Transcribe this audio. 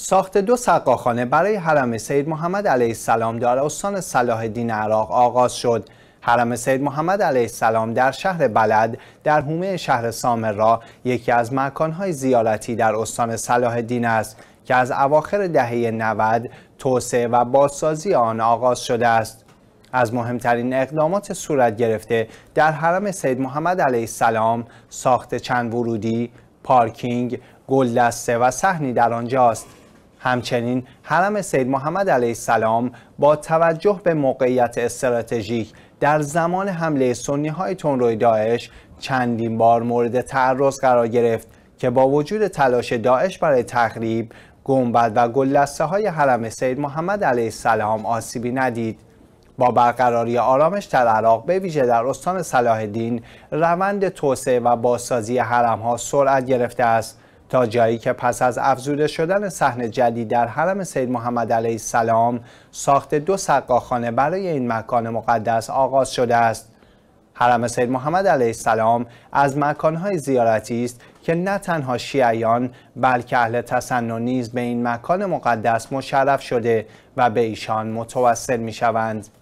ساخت دو سقاخانه برای حرم سید محمد علیه السلام در استان صلاح دین عراق آغاز شد. حرم سید محمد علیه السلام در شهر بلد در حومه شهر سامرا یکی از مکانهای زیارتی در استان صلاح دین است که از اواخر دهه 90 توسعه و بازسازی آن آغاز شده است. از مهمترین اقدامات صورت گرفته در حرم سید محمد علیه السلام ساخت چند ورودی، پارکینگ، گلدسته و صحنی در آنجاست. همچنین حرم سید محمد علیه السلام با توجه به موقعیت استراتژیک در زمان حمله سنی های تنروی داعش چندین بار مورد تعرض قرار گرفت که با وجود تلاش داعش برای تخریب گنبد و گلسته های حرم سید محمد علیه السلام آسیبی ندید با برقراری آرامش در عراق به ویژه در استان صلاح الدین روند توسعه و بازسازی حرم ها سرعت گرفته است تا جایی که پس از افزوده شدن صحن جدید در حرم سید محمد علیه السلام ساخت دو سقاخانه برای این مکان مقدس آغاز شده است حرم سید محمد علیه السلام از مکانهای زیارتی است که نه تنها شیعیان بلکه اهل تسنن نیز به این مکان مقدس مشرف شده و به ایشان متوسل می شوند.